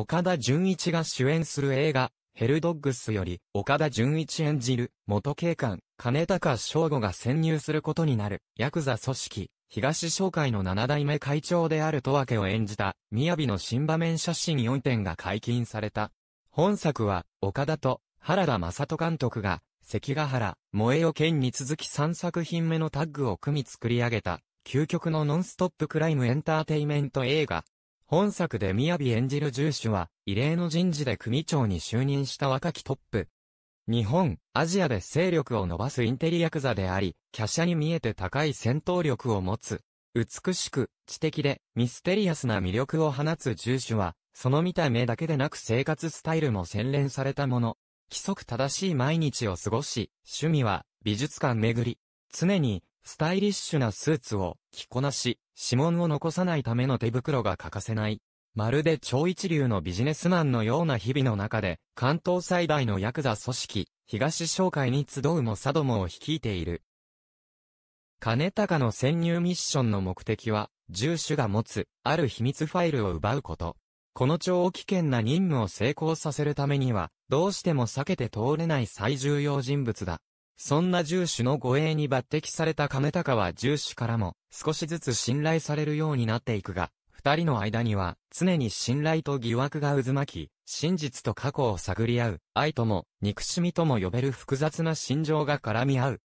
岡田純一が主演する映画、ヘルドッグスより、岡田純一演じる、元警官、金高翔吾が潜入することになる、ヤクザ組織、東商会の7代目会長であるとわけを演じた、雅の新場面写真4点が解禁された。本作は、岡田と、原田正人監督が、関ヶ原、萌えよ剣に続き3作品目のタッグを組み作り上げた、究極のノンストップクライムエンターテイメント映画、本作で宮演じる重主は、異例の人事で組長に就任した若きトップ。日本、アジアで勢力を伸ばすインテリヤクザであり、華奢に見えて高い戦闘力を持つ。美しく、知的で、ミステリアスな魅力を放つ重主は、その見た目だけでなく生活スタイルも洗練されたもの。規則正しい毎日を過ごし、趣味は、美術館巡り。常に、スタイリッシュなスーツを着こなし、指紋を残さないための手袋が欠かせない。まるで超一流のビジネスマンのような日々の中で、関東最大のヤクザ組織、東商会に集うもサドモを率いている。金高の潜入ミッションの目的は、住所が持つ、ある秘密ファイルを奪うこと。この超危険な任務を成功させるためには、どうしても避けて通れない最重要人物だ。そんな重視の護衛に抜擢された亀高は重視からも少しずつ信頼されるようになっていくが、二人の間には常に信頼と疑惑が渦巻き、真実と過去を探り合う、愛とも憎しみとも呼べる複雑な心情が絡み合う。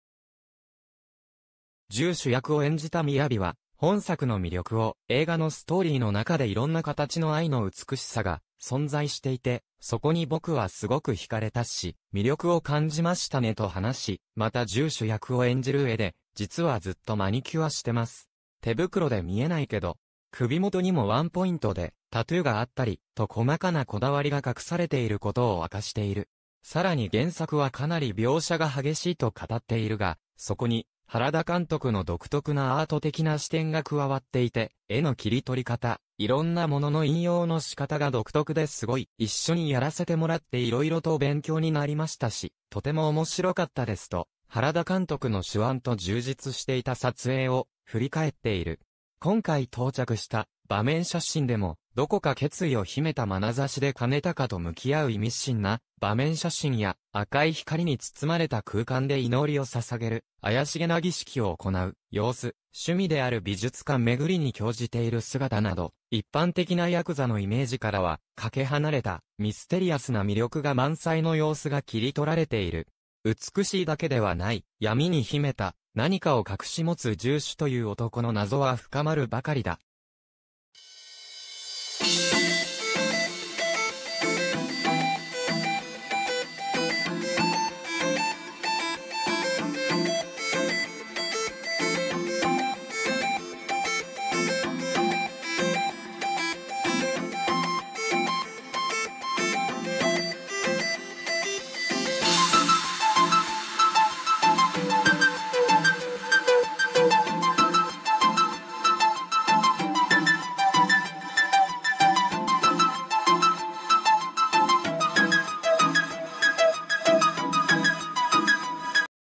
重主役を演じた雅は、本作の魅力を映画のストーリーの中でいろんな形の愛の美しさが存在していて、そこに僕はすごく惹かれたし、魅力を感じましたねと話し、また住所役を演じる上で、実はずっとマニキュアしてます。手袋で見えないけど、首元にもワンポイントで、タトゥーがあったり、と細かなこだわりが隠されていることを明かしている。さらに原作はかなり描写が激しいと語っているが、そこに、原田監督の独特なアート的な視点が加わっていて、絵の切り取り方、いろんなものの引用の仕方が独特ですごい、一緒にやらせてもらっていろいろと勉強になりましたし、とても面白かったですと、原田監督の手腕と充実していた撮影を振り返っている。今回到着した場面写真でも、どこか決意を秘めた眼差しで金高と向き合う意味深な場面写真や赤い光に包まれた空間で祈りを捧げる怪しげな儀式を行う様子、趣味である美術館巡りに興じている姿など、一般的なヤクザのイメージからは、かけ離れた、ミステリアスな魅力が満載の様子が切り取られている。美しいだけではない、闇に秘めた、何かを隠し持つ住視という男の謎は深まるばかりだ。